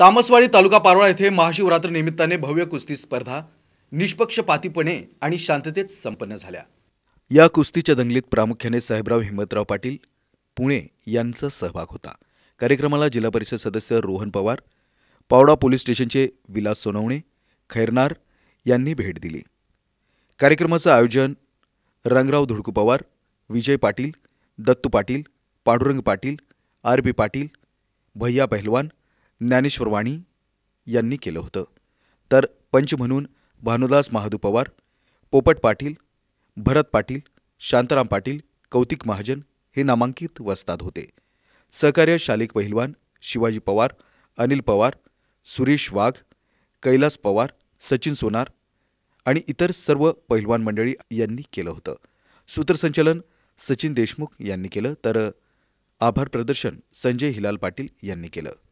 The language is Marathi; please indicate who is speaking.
Speaker 1: तामसवाडी तालुका पारोळा येथे महाशिवरात्र निमित्ताने भव्य कुस्ती स्पर्धा निष्पक्षपातीपणे आणि शांततेत संपन्न झाल्या या कुस्तीच्या दंगलीत प्रामुख्याने साहेबराव हिंमतराव पाटील पुणे यांचा सहभाग होता कार्यक्रमाला जिल्हा परिषद सदस्य रोहन पवार पावडा पोलीस स्टेशनचे विलास सोनवणे खैरनार यांनी भेट दिली कार्यक्रमाचं आयोजन रंगराव धुडकू पवार विजय पाटील दत्तू पाटील पांडुरंग पाटील आर पाटील भैया पहलवान ज्ञानेश्वर वाणी यांनी केलं होतं तर पंच म्हणून भानुदास महादू पवार पोपट पाटील भरत पाटील शांताराम पाटील कौतिक महाजन हे नामांकित वस्ताद होते सहकार्य शालिक पहिलवान शिवाजी पवार अनिल पवार सुरेश वाघ कैलास पवार सचिन सोनार आणि इतर सर्व पहिलवान मंडळी यांनी केलं होतं सूत्रसंचलन सचिन देशमुख यांनी केलं तर आभार प्रदर्शन संजय हिलाल पाटील यांनी केलं